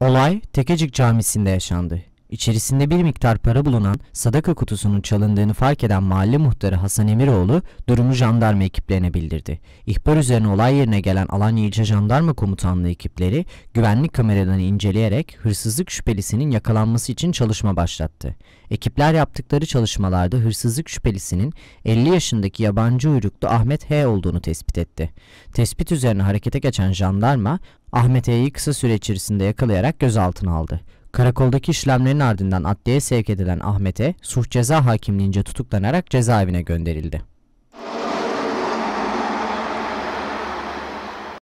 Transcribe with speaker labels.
Speaker 1: Olay Tekecik Camisi'nde yaşandı. İçerisinde bir miktar para bulunan sadaka kutusunun çalındığını fark eden mahalle muhtarı Hasan Emiroğlu durumu jandarma ekiplerine bildirdi. İhbar üzerine olay yerine gelen Alanya İlçe Jandarma Komutanlığı ekipleri güvenlik kameralarını inceleyerek hırsızlık şüphelisinin yakalanması için çalışma başlattı. Ekipler yaptıkları çalışmalarda hırsızlık şüphelisinin 50 yaşındaki yabancı uyruklu Ahmet H olduğunu tespit etti. Tespit üzerine harekete geçen jandarma Ahmet E'yi kısa süre içerisinde yakalayarak gözaltına aldı. Karakoldaki işlemlerin ardından adliyeye sevk edilen Ahmet'e suç ceza hakimliğince tutuklanarak cezaevine gönderildi.